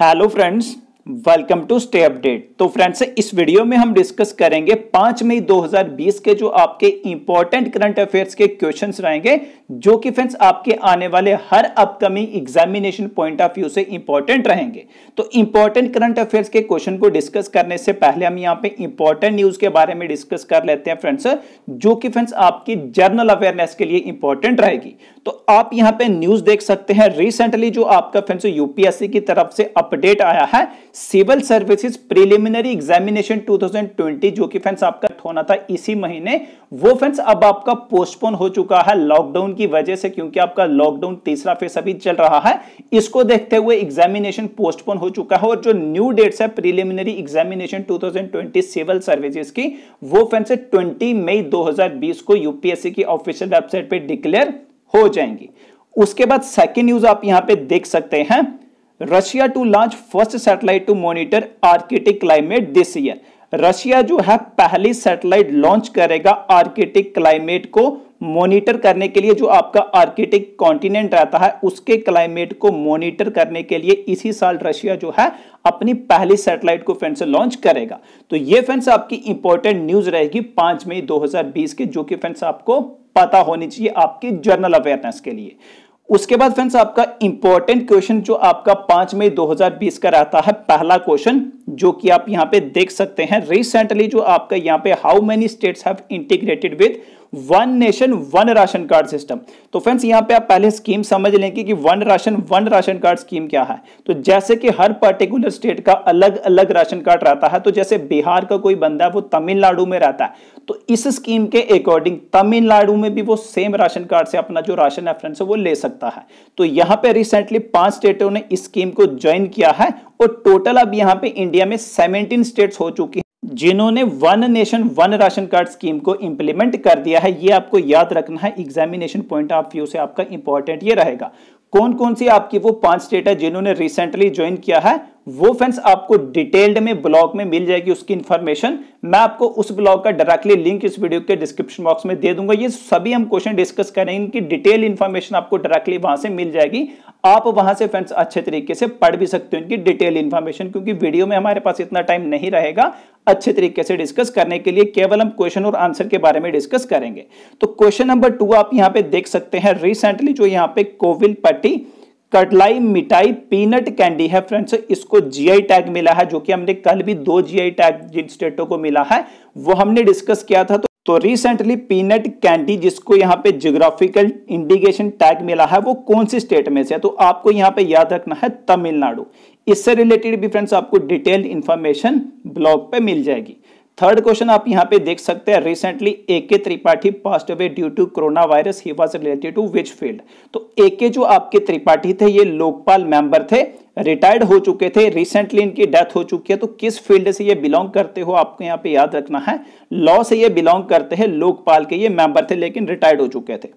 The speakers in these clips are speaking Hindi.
hello friends welcome to stay update तो फ्रेंड्स इस वीडियो में हम डिस्कस करेंगे 5 मई 2020 के जो आपके इंपॉर्टेंट करंट अफेयर्स के क्वेश्चंस रहेंगे जो कि फ्रेंड्स आपके आने वाले हर upcoming examination point of view से इंपॉर्टेंट रहेंगे तो इंपॉर्टेंट करंट अफेयर्स के क्वेश्चन को डिस्कस करने से पहले हम यहाँ पे इंपॉर्टेंट न्यूज के बारे में डिस्कस कर लेते हैं फ्रेंड्स जो कि फ्रेंड्स आपकी जर्नल अवेयरनेस के लिए इंपॉर्टेंट रहेगी तो आप यहां पे न्यूज देख सकते हैं रिसेंटली जो आपका फ्रेंड्स यूपीएससी की तरफ से अपडेट आया है सिविल सर्विसेज प्रिलिमिनरी एग्जामिनेशन 2020 जो कि फ्रेंड्स आपका होना था इसी महीने वो फ्रेंड्स अब आपका पोस्टपोन हो चुका है लॉकडाउन की वजह से क्योंकि आपका लॉकडाउन तीसरा फेस अभी चल रहा है इसको देखते हुए एग्जामिनेशन पोस्टपोन हो चुका है और जो न्यू डेट्स है प्रीलिमिनरी एग्जामिनेशन 2020 सिविल सर्विसेज की वो फ्रेंड्स 20 मई 2020 को यूपीएससी की ऑफिशियल वेबसाइट पर डिक्लेयर हो जाएंगी उसके बाद सेकेंड न्यूज आप यहां पे देख सकते हैं Russia to launch first satellite to monitor Arctic climate this year Russia जो है पहली सैटेलाइट लॉन्च करेगा आर्किटिक क्लाइमेट को मॉनिटर करने के लिए जो आपका आर्किटिक कॉन्टिनेंट रहता है उसके क्लाइमेट को मॉनिटर करने के लिए इसी साल रशिया जो है अपनी पहली सैटेलाइट को फ्रेंड्स लॉन्च करेगा तो ये फ्रेंड्स आपकी इंपॉर्टेंट न्यूज रहेगी पांच मई 2020 के जो कि फ्रेंड्स आपको पता होनी चाहिए आपके जर्नल अवेयरनेस के लिए उसके बाद फ्रेंड्स आपका इंपॉर्टेंट क्वेश्चन जो आपका पांच मई 2020 का रहता है पहला क्वेश्चन जो कि आप यहां पे देख सकते हैं रिसेंटली जो आपका यहां पे how many states have integrated with one nation one ration card system तो फ्रेंड्स यहां पे आप पहले स्कीम समझ लेंगे कि one ration one ration card scheme क्या है तो जैसे कि हर पर्टिकुलर स्टेट का अलग अलग राशन कार्ड रहता है तो जैसे बिहार का कोई बंदा है वो तमिलनाडु में रहता है तो इस स्कीम के अकॉर्डिंग तमिलनाडु में भी वो सेम राशन कार्ड से अपना जो राशन है फ्रेंड्स वो ले सकता है तो यहां पे रिसेंटली पांच स्टेटों ने इस स्कीम को ज्वाइन किया है और टोटल अब यहां पे इंडिया में 17 स्टेट्स हो चुकी जिन्होंने one nation one ration card scheme को इंप्लीमेंट कर दिया है ये आपको याद रखना है एग्जामिनेशन पॉइंट ऑफ व्यू से आपका इंपॉर्टेंट ये रहेगा कौन कौन सी आपकी वो पांच स्टेट है जिन्होंने रिसेंटली ज्वाइन किया है वो फ्रेंड्स आपको डिटेल्ड में ब्लॉग में मिल जाएगी उसकी इंफॉर्मेशन मैं आपको उस ब्लॉग का डायरेक्टली लिंक इस वीडियो के डिस्क्रिप्शन बॉक्स में दे दूंगा ये सभी हम क्वेश्चन डिस्कस करेंगे इनकी डिटेल इंफॉर्मेशन आपको डायरेक्टली वहां से मिल जाएगी आप वहां से फ्रेंड्स अच्छे तरीके से पढ़ भी सकते हो इनकी डिटेल इंफॉर्मेशन क्योंकि वीडियो में हमारे पास इतना टाइम नहीं रहेगा अच्छे तरीके से डिस्कस करने के लिए केवल हम क्वेश्चन और आंसर के बारे में डिस्कस करेंगे तो क्वेश्चन नंबर टू आप यहाँ पे देख सकते हैं रिसेंटली जो यहाँ पे कोविल पट्टी कटलाई मिठाई पीनट कैंडी है फ्रेंड्स इसको जीआई टैग मिला है जो कि हमने कल भी दो जीआई टैग जिन स्टेटों को मिला है वो हमने डिस्कस किया था तो तो रिसेंटली पीनट कैंडी जिसको यहाँ पे जियोग्राफिकल इंडिकेशन टैग मिला है वो कौन सी स्टेट में से है तो आपको यहाँ पे याद रखना है तमिलनाडु इससे रिलेटेड भी फ्रेंड्स आपको डिटेल इंफॉर्मेशन ब्लॉग पे मिल जाएगी थर्ड क्वेश्चन आप यहाँ पे देख सकते हैं recently A K Tripathi passed away due to corona virus he was related to which field तो ए के जो आपके त्रिपाठी थे ये लोकपाल मेंबर थे रिटायर्ड हो चुके थे रिसेंटली इनकी डेथ हो चुकी है तो किस फील्ड से ये बिलोंग करते हो आपको यहाँ पे याद रखना है लॉ से ये बिलोंग करते हैं लोकपाल के ये मेंबर थे लेकिन रिटायर्ड हो चुके थे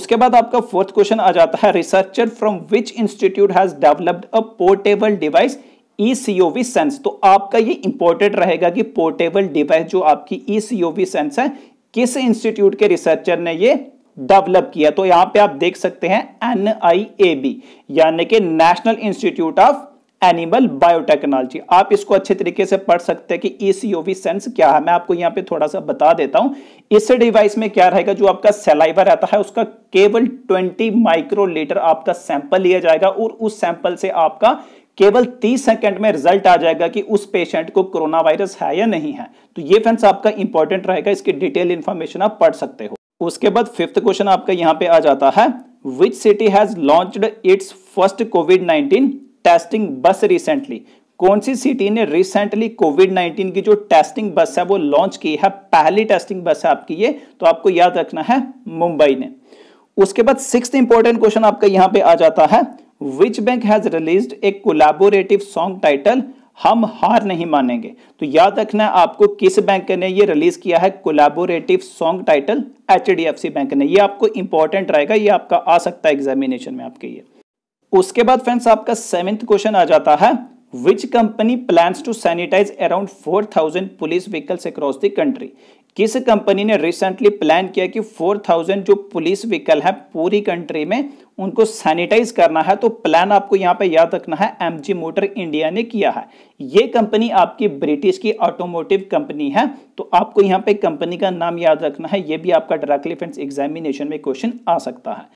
उसके बाद आपका फोर्थ क्वेश्चन आ जाता है researcher from which institute has developed a portable device E e sense तो आपका ये इंपॉर्टेंट रहेगा कि पोर्टेबल डिवाइस जो आपकी ई e सेंस है किस इंस्टीट्यूट के रिसर्चर ने ये डेवलप किया तो यहां पे आप देख सकते हैं एन आई ए बी यानी कि national institute of animal biotechnology आप इसको अच्छे तरीके से पढ़ सकते हैं कि ईसीओवी e सेंस क्या है मैं आपको यहाँ पे थोड़ा सा बता देता हूं इस डिवाइस में क्या रहेगा जो आपका सेलाइवा रहता है उसका केवल 20 माइक्रो लीटर आपका सैंपल लिया जाएगा और उस सैंपल से आपका केवल 30 सेकंड में रिजल्ट आ जाएगा कि उस पेशेंट को कोरोना वायरस है या नहीं है तो ये फ्रेंड्स आपका इंपॉर्टेंट रहेगा इसकी डिटेल इन्फॉर्मेशन आप पढ़ सकते हो उसके बाद फिफ्थ क्वेश्चन आपका यहाँ पे आ जाता है which city has launch its first covid nineteen testing बस रिसेंटली कौन सी सिटी ने रिसेंटली कोविड 19 की जो टेस्टिंग बस है वो लॉन्च की है पहली टेस्टिंग बस है आपकी ये तो आपको याद रखना है मुंबई ने उसके बाद सिक्स इंपॉर्टेंट क्वेश्चन आपका यहां पे आ जाता है विच बैंक हैज रिलीज एक कोलाबोरेटिव सॉन्ग टाइटल हम हार नहीं मानेंगे तो याद रखना आपको किस बैंक ने ये रिलीज किया है collaborative song title H bank ने ये आपको इंपॉर्टेंट रहेगा ये आपका आ सकता है एग्जामिनेशन में आपके ये उसके बाद फ्रेंड्स आपका सेवेंथ क्वेश्चन आ जाता है which company plans to sanitise around 4000 police vehicles across the country किस कंपनी ने रिसेंटली प्लान किया कि 4000 जो पुलिस व्हीकल है पूरी कंट्री में उनको सैनिटाइज करना है तो प्लान आपको यहाँ पे याद रखना है एमजी मोटर इंडिया ने किया है ये कंपनी आपकी ब्रिटिश की ऑटोमोटिव कंपनी है तो आपको यहाँ पे कंपनी का नाम याद रखना है ये भी आपका डायरेक्टली फ्रेंड्स एग्जामिनेशन में क्वेश्चन आ सकता है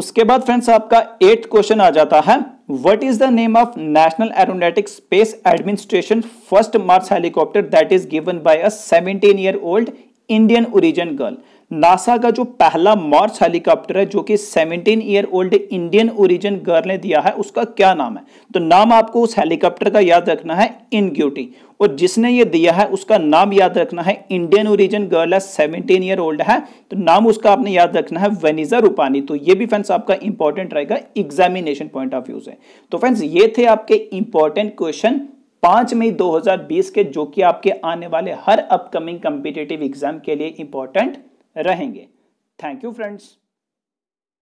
उसके बाद फ्रेंड्स आपका एट क्वेश्चन आ जाता है what is the name of National Aeronautics Space Administration first Mars helicopter that is given by a 17 year old Indian origin girl NASA का जो पहला मार्स हेलीकॉप्टर है जो कि 17 year old Indian origin girl ने दिया है उसका क्या नाम है तो नाम आपको उस हेलीकॉप्टर का याद रखना है इन ग्यूटी और जिसने ये दिया है उसका नाम याद रखना है इंडियन ओरिजिन गर्ल है 17 ईयर ओल्ड है तो नाम उसका आपने याद रखना है वेनिजा रूपानी तो ये भी फ्रेंड्स आपका इंपॉर्टेंट रहेगा एग्जामिनेशन पॉइंट ऑफ व्यू से तो फ्रेंड्स ये थे आपके इंपॉर्टेंट क्वेश्चन पांच मई 2020 के जो कि आपके आने वाले हर अपकमिंग कम्पिटेटिव एग्जाम के लिए इंपॉर्टेंट रहेंगे थैंक यू फ्रेंड्स